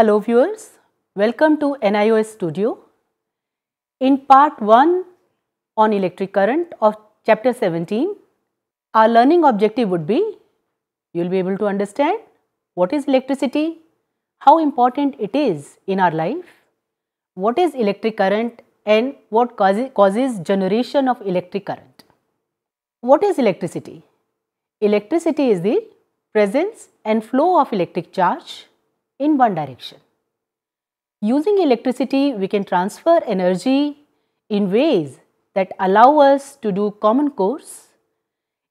Hello viewers, welcome to NIOS Studio. In part 1 on electric current of chapter 17, our learning objective would be you will be able to understand what is electricity, how important it is in our life, what is electric current and what causes, generation of electric current. What is electricity? Electricity is the presence and flow of electric charge in one direction. Using electricity, we can transfer energy in ways that allow us to do common course.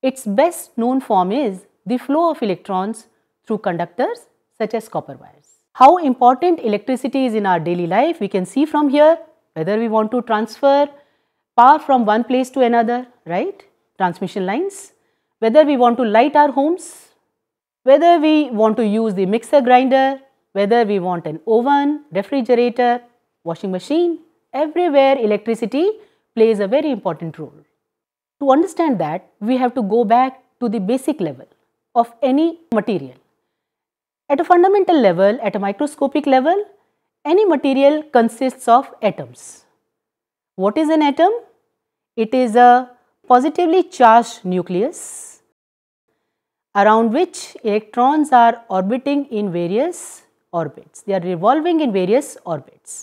Its best known form is the flow of electrons through conductors such as copper wires. How important electricity is in our daily life we can see from here whether we want to transfer power from one place to another, right? Transmission lines, whether we want to light our homes, whether we want to use the mixer grinder whether we want an oven, refrigerator, washing machine, everywhere electricity plays a very important role. To understand that, we have to go back to the basic level of any material. At a fundamental level, at a microscopic level, any material consists of atoms. What is an atom? It is a positively charged nucleus around which electrons are orbiting in various orbits. They are revolving in various orbits.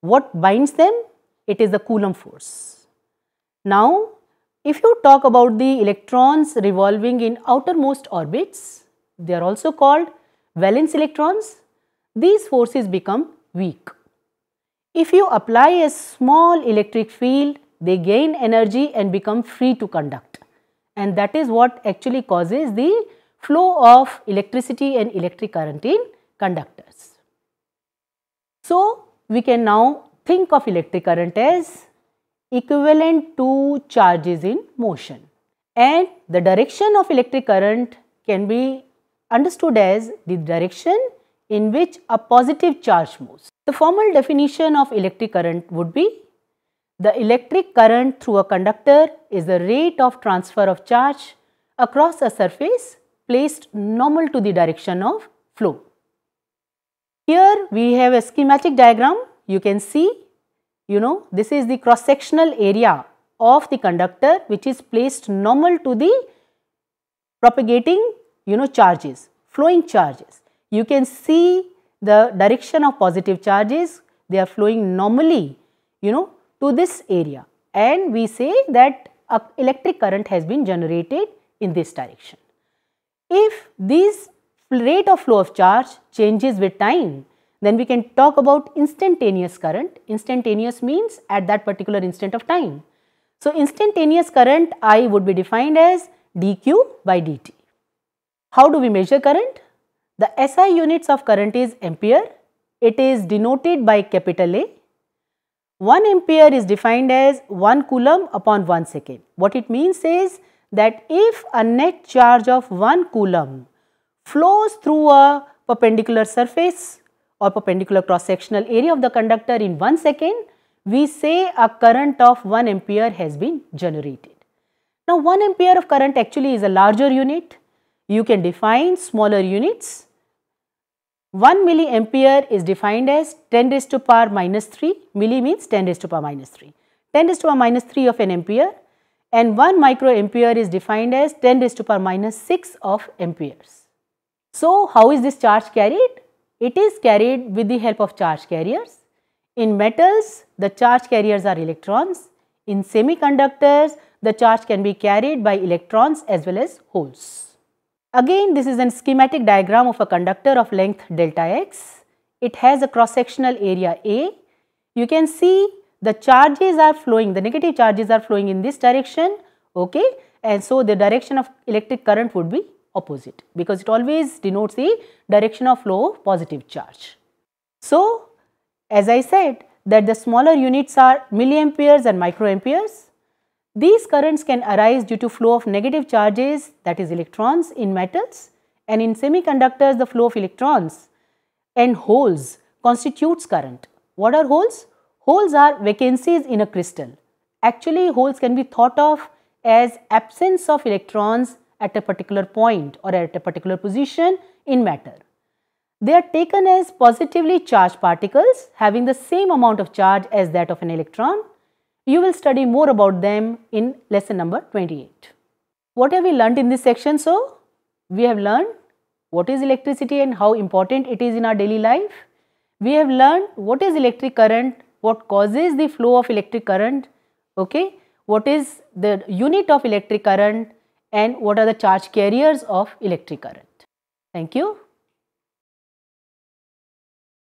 What binds them? It is the Coulomb force. Now, if you talk about the electrons revolving in outermost orbits, they are also called valence electrons. These forces become weak. If you apply a small electric field, they gain energy and become free to conduct. And that is what actually causes the flow of electricity and electric current in conductors. So, we can now think of electric current as equivalent to charges in motion and the direction of electric current can be understood as the direction in which a positive charge moves. The formal definition of electric current would be the electric current through a conductor is the rate of transfer of charge across a surface placed normal to the direction of flow. Here we have a schematic diagram. You can see, you know, this is the cross-sectional area of the conductor which is placed normal to the propagating, you know, charges, flowing charges. You can see the direction of positive charges, they are flowing normally, you know, to this area and we say that electric current has been generated in this direction. If these rate of flow of charge changes with time, then we can talk about instantaneous current. Instantaneous means at that particular instant of time. So, instantaneous current I would be defined as dq by dt. How do we measure current? The SI units of current is ampere. It is denoted by capital A. 1 ampere is defined as 1 coulomb upon 1 second. What it means is that if a net charge of 1 coulomb flows through a perpendicular surface or perpendicular cross sectional area of the conductor in 1 second, we say a current of 1 ampere has been generated. Now 1 ampere of current actually is a larger unit. You can define smaller units. 1 milliampere is defined as 10 raised to power minus 3, milli means 10 raised to power minus 3. 10 raised to power minus 3 of an ampere and 1 microampere is defined as 10 raised to power minus 6 of amperes. So, how is this charge carried? It is carried with the help of charge carriers. In metals, the charge carriers are electrons. In semiconductors, the charge can be carried by electrons as well as holes. Again, this is a schematic diagram of a conductor of length delta x. It has a cross-sectional area A. You can see the charges are flowing, the negative charges are flowing in this direction, okay, and so the direction of electric current would be opposite because it always denotes the direction of flow of positive charge. So, as I said that the smaller units are milliamperes and microamperes. These currents can arise due to flow of negative charges that is electrons in metals and in semiconductors the flow of electrons and holes constitutes current. What are holes? Holes are vacancies in a crystal. Actually holes can be thought of as absence of electrons at a particular point or at a particular position in matter. They are taken as positively charged particles having the same amount of charge as that of an electron. You will study more about them in lesson number 28. What have we learnt in this section? So, we have learned what is electricity and how important it is in our daily life. We have learned what is electric current, what causes the flow of electric current, okay? what is the unit of electric current, and what are the charge carriers of electric current. Thank you.